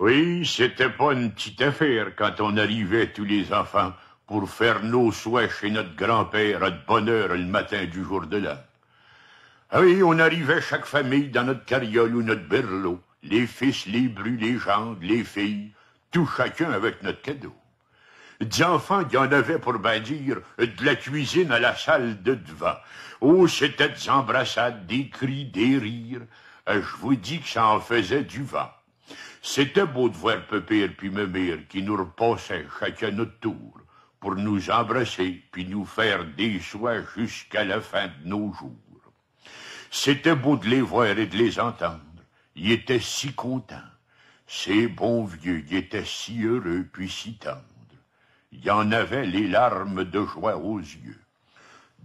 Oui, c'était pas une petite affaire quand on arrivait tous les enfants pour faire nos souhaits chez notre grand-père à de bonne heure le matin du jour de l'an. Ah oui, on arrivait chaque famille dans notre carriole ou notre berlot, les fils, les brus, les gens, les filles, tout chacun avec notre cadeau. Des enfants, qui y en avaient pour bien dire, de la cuisine à la salle de devant. Oh, c'était des embrassades, des cris, des rires. Ah, je vous dis que ça en faisait du vent. C'était beau de voir Pépère puis Mémère qui nous repassaient chacun notre tour pour nous embrasser puis nous faire des soins jusqu'à la fin de nos jours. C'était beau de les voir et de les entendre. Ils étaient si contents. Ces bons vieux, ils étaient si heureux puis si tendres. Il y en avait les larmes de joie aux yeux.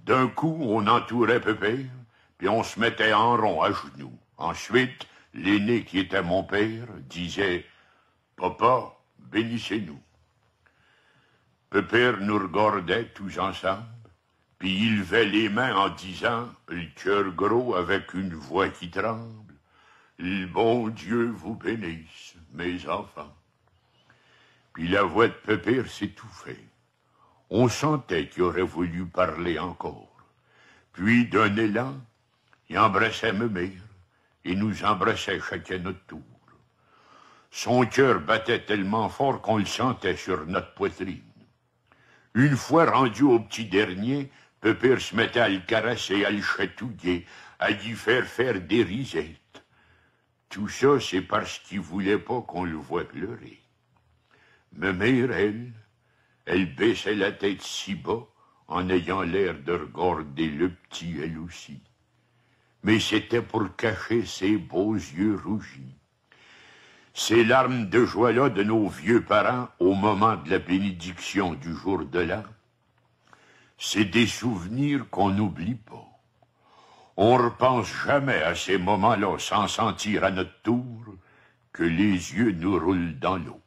D'un coup, on entourait Pépère, puis on se mettait en rond à genoux. Ensuite, L'aîné qui était mon père disait Papa, bénissez-nous. Père nous regardait tous ensemble, puis il levait les mains en disant, le cœur gros avec une voix qui tremble, Le bon Dieu vous bénisse, mes enfants. Puis la voix de Peupère s'étouffait. On sentait qu'il aurait voulu parler encore. Puis d'un élan, il embrassait me et nous embrassait chacun notre tour. Son cœur battait tellement fort qu'on le sentait sur notre poitrine. Une fois rendu au petit dernier, Pépère se mettait à le caresser, à le chatouiller, à lui faire faire des risettes. Tout ça, c'est parce qu'il voulait pas qu'on le voie pleurer. Mais mère, elle, elle baissait la tête si bas en ayant l'air de regarder le petit, elle aussi mais c'était pour cacher ses beaux yeux rougis. Ces larmes de joie-là de nos vieux parents au moment de la bénédiction du jour de là. c'est des souvenirs qu'on n'oublie pas. On ne repense jamais à ces moments-là sans sentir à notre tour que les yeux nous roulent dans l'eau.